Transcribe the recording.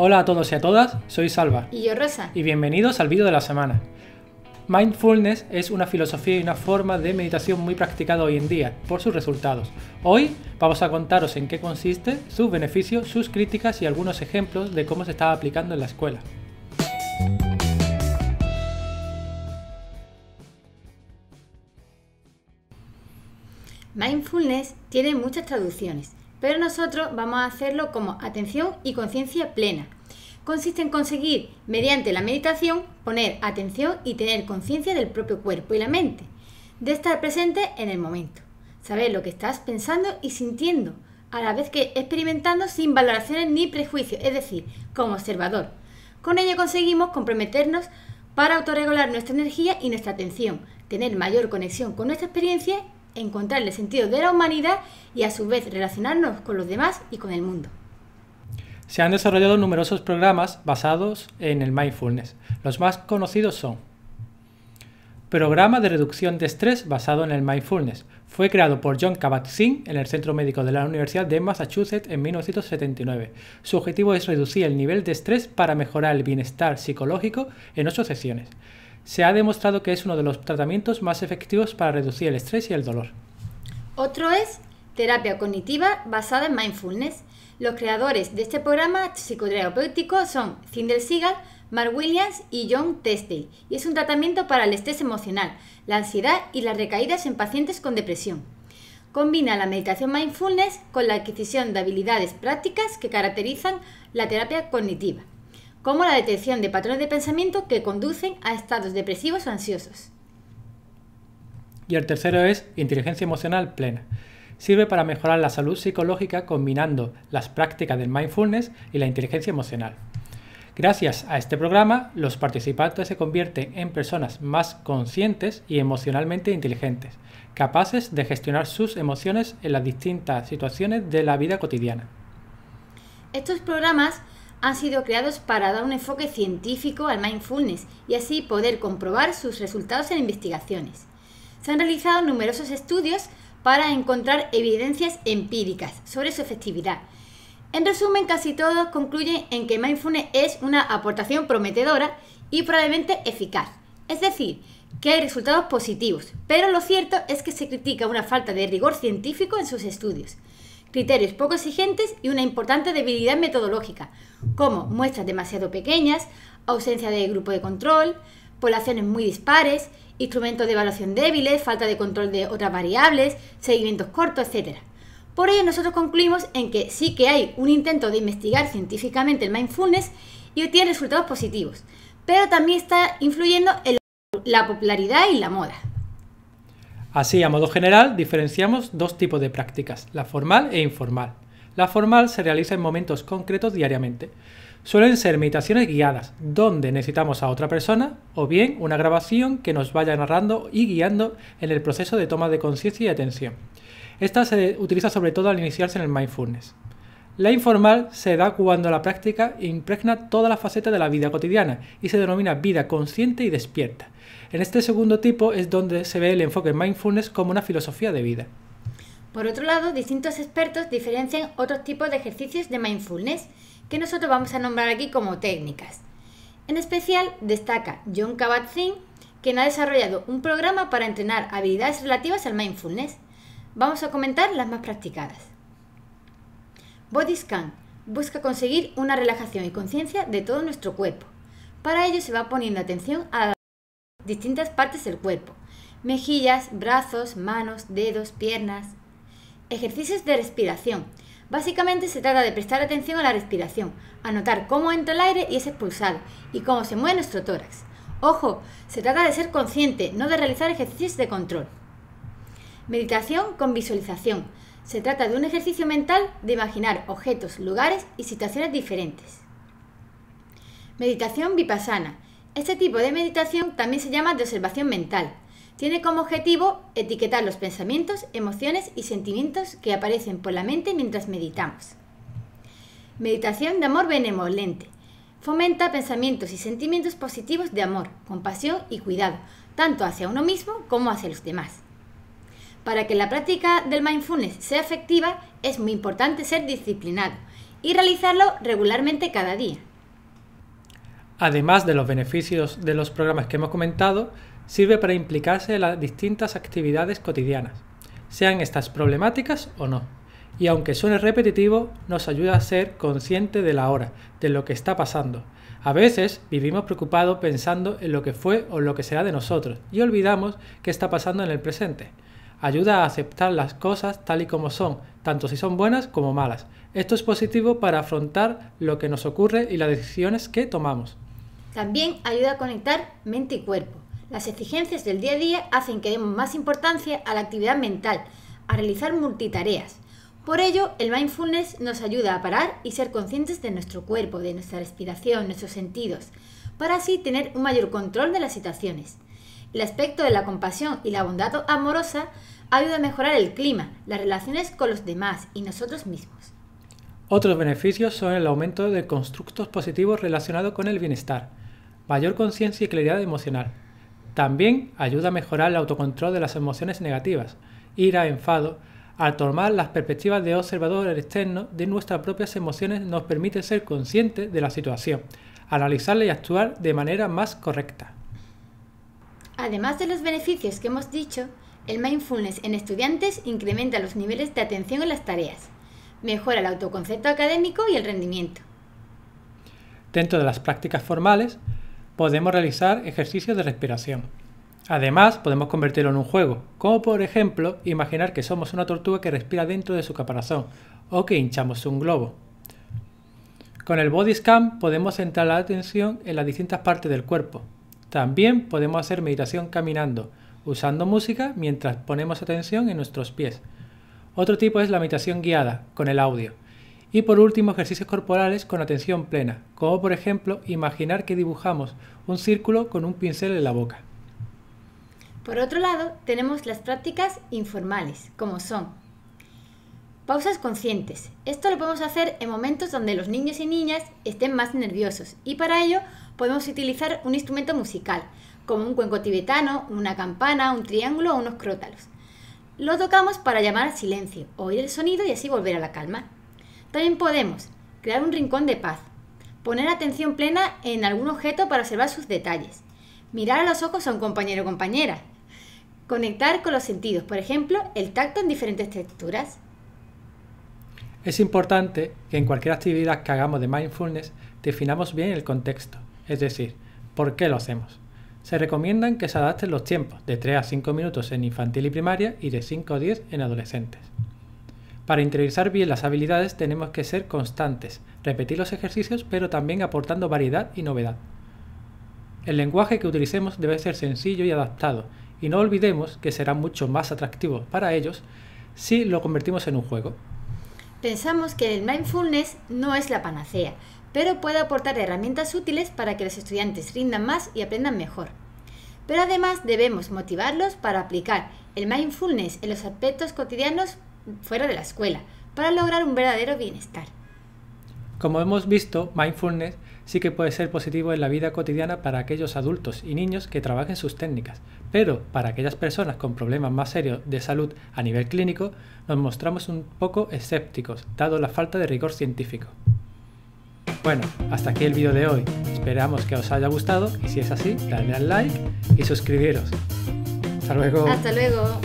Hola a todos y a todas, soy Salva. Y yo Rosa. Y bienvenidos al vídeo de la semana. Mindfulness es una filosofía y una forma de meditación muy practicada hoy en día por sus resultados. Hoy vamos a contaros en qué consiste, sus beneficios, sus críticas y algunos ejemplos de cómo se está aplicando en la escuela. Mindfulness tiene muchas traducciones pero nosotros vamos a hacerlo como atención y conciencia plena. Consiste en conseguir, mediante la meditación, poner atención y tener conciencia del propio cuerpo y la mente, de estar presente en el momento, saber lo que estás pensando y sintiendo, a la vez que experimentando sin valoraciones ni prejuicios, es decir, como observador. Con ello conseguimos comprometernos para autorregular nuestra energía y nuestra atención, tener mayor conexión con nuestra experiencia encontrar el sentido de la humanidad y a su vez relacionarnos con los demás y con el mundo. Se han desarrollado numerosos programas basados en el mindfulness. Los más conocidos son Programa de reducción de estrés basado en el mindfulness. Fue creado por John Kabat-Zinn en el Centro Médico de la Universidad de Massachusetts en 1979. Su objetivo es reducir el nivel de estrés para mejorar el bienestar psicológico en ocho sesiones se ha demostrado que es uno de los tratamientos más efectivos para reducir el estrés y el dolor. Otro es terapia cognitiva basada en mindfulness. Los creadores de este programa psicoterapéutico son Cindel Sigal, Mark Williams y John Testey, y es un tratamiento para el estrés emocional, la ansiedad y las recaídas en pacientes con depresión. Combina la meditación mindfulness con la adquisición de habilidades prácticas que caracterizan la terapia cognitiva como la detección de patrones de pensamiento que conducen a estados depresivos o ansiosos. Y el tercero es inteligencia emocional plena. Sirve para mejorar la salud psicológica combinando las prácticas del mindfulness y la inteligencia emocional. Gracias a este programa, los participantes se convierten en personas más conscientes y emocionalmente inteligentes, capaces de gestionar sus emociones en las distintas situaciones de la vida cotidiana. Estos programas han sido creados para dar un enfoque científico al mindfulness y así poder comprobar sus resultados en investigaciones. Se han realizado numerosos estudios para encontrar evidencias empíricas sobre su efectividad. En resumen, casi todos concluyen en que mindfulness es una aportación prometedora y probablemente eficaz. Es decir, que hay resultados positivos, pero lo cierto es que se critica una falta de rigor científico en sus estudios criterios poco exigentes y una importante debilidad metodológica, como muestras demasiado pequeñas, ausencia de grupo de control, poblaciones muy dispares, instrumentos de evaluación débiles, falta de control de otras variables, seguimientos cortos, etc. Por ello, nosotros concluimos en que sí que hay un intento de investigar científicamente el mindfulness y obtiene resultados positivos, pero también está influyendo en la popularidad y la moda. Así, a modo general, diferenciamos dos tipos de prácticas, la formal e informal. La formal se realiza en momentos concretos diariamente. Suelen ser meditaciones guiadas, donde necesitamos a otra persona o bien una grabación que nos vaya narrando y guiando en el proceso de toma de conciencia y atención. Esta se utiliza sobre todo al iniciarse en el mindfulness. La informal se da cuando la práctica impregna todas las facetas de la vida cotidiana y se denomina vida consciente y despierta. En este segundo tipo es donde se ve el enfoque mindfulness como una filosofía de vida. Por otro lado, distintos expertos diferencian otros tipos de ejercicios de mindfulness que nosotros vamos a nombrar aquí como técnicas. En especial destaca John Kabat-Zinn, quien ha desarrollado un programa para entrenar habilidades relativas al mindfulness. Vamos a comentar las más practicadas. Body Scan busca conseguir una relajación y conciencia de todo nuestro cuerpo. Para ello se va poniendo atención a distintas partes del cuerpo. Mejillas, brazos, manos, dedos, piernas. Ejercicios de respiración. Básicamente se trata de prestar atención a la respiración, a notar cómo entra el aire y es expulsado, y cómo se mueve nuestro tórax. Ojo, se trata de ser consciente, no de realizar ejercicios de control. Meditación con visualización. Se trata de un ejercicio mental de imaginar objetos, lugares y situaciones diferentes. Meditación vipassana. Este tipo de meditación también se llama de observación mental. Tiene como objetivo etiquetar los pensamientos, emociones y sentimientos que aparecen por la mente mientras meditamos. Meditación de amor benevolente. Fomenta pensamientos y sentimientos positivos de amor, compasión y cuidado, tanto hacia uno mismo como hacia los demás. Para que la práctica del mindfulness sea efectiva es muy importante ser disciplinado y realizarlo regularmente cada día. Además de los beneficios de los programas que hemos comentado, sirve para implicarse en las distintas actividades cotidianas, sean estas problemáticas o no. Y aunque suene repetitivo, nos ayuda a ser consciente de la hora, de lo que está pasando. A veces vivimos preocupados pensando en lo que fue o lo que será de nosotros y olvidamos qué está pasando en el presente. Ayuda a aceptar las cosas tal y como son, tanto si son buenas como malas. Esto es positivo para afrontar lo que nos ocurre y las decisiones que tomamos. También ayuda a conectar mente y cuerpo. Las exigencias del día a día hacen que demos más importancia a la actividad mental, a realizar multitareas. Por ello, el mindfulness nos ayuda a parar y ser conscientes de nuestro cuerpo, de nuestra respiración, nuestros sentidos, para así tener un mayor control de las situaciones. El aspecto de la compasión y la bondad amorosa ayuda a mejorar el clima, las relaciones con los demás y nosotros mismos. Otros beneficios son el aumento de constructos positivos relacionados con el bienestar, mayor conciencia y claridad emocional. También ayuda a mejorar el autocontrol de las emociones negativas, ira, enfado. Al tomar las perspectivas de observador externo de nuestras propias emociones nos permite ser conscientes de la situación, analizarla y actuar de manera más correcta. Además de los beneficios que hemos dicho, el mindfulness en estudiantes incrementa los niveles de atención en las tareas, mejora el autoconcepto académico y el rendimiento. Dentro de las prácticas formales, podemos realizar ejercicios de respiración. Además, podemos convertirlo en un juego, como por ejemplo imaginar que somos una tortuga que respira dentro de su caparazón o que hinchamos un globo. Con el body scan podemos centrar la atención en las distintas partes del cuerpo, también podemos hacer meditación caminando, usando música mientras ponemos atención en nuestros pies. Otro tipo es la meditación guiada, con el audio. Y por último, ejercicios corporales con atención plena, como por ejemplo imaginar que dibujamos un círculo con un pincel en la boca. Por otro lado, tenemos las prácticas informales, como son Pausas conscientes. Esto lo podemos hacer en momentos donde los niños y niñas estén más nerviosos y para ello podemos utilizar un instrumento musical, como un cuenco tibetano, una campana, un triángulo o unos crótalos. Lo tocamos para llamar al silencio, oír el sonido y así volver a la calma. También podemos crear un rincón de paz, poner atención plena en algún objeto para observar sus detalles, mirar a los ojos a un compañero o compañera, conectar con los sentidos, por ejemplo, el tacto en diferentes texturas. Es importante que en cualquier actividad que hagamos de mindfulness definamos bien el contexto, es decir, por qué lo hacemos. Se recomiendan que se adapten los tiempos de 3 a 5 minutos en infantil y primaria y de 5 a 10 en adolescentes. Para interiorizar bien las habilidades tenemos que ser constantes, repetir los ejercicios pero también aportando variedad y novedad. El lenguaje que utilicemos debe ser sencillo y adaptado, y no olvidemos que será mucho más atractivo para ellos si lo convertimos en un juego. Pensamos que el mindfulness no es la panacea, pero puede aportar herramientas útiles para que los estudiantes rindan más y aprendan mejor. Pero además debemos motivarlos para aplicar el mindfulness en los aspectos cotidianos fuera de la escuela, para lograr un verdadero bienestar. Como hemos visto, mindfulness sí que puede ser positivo en la vida cotidiana para aquellos adultos y niños que trabajen sus técnicas, pero para aquellas personas con problemas más serios de salud a nivel clínico nos mostramos un poco escépticos, dado la falta de rigor científico. Bueno, hasta aquí el vídeo de hoy. Esperamos que os haya gustado y si es así, dadle al like y suscribiros. Hasta luego. Hasta luego.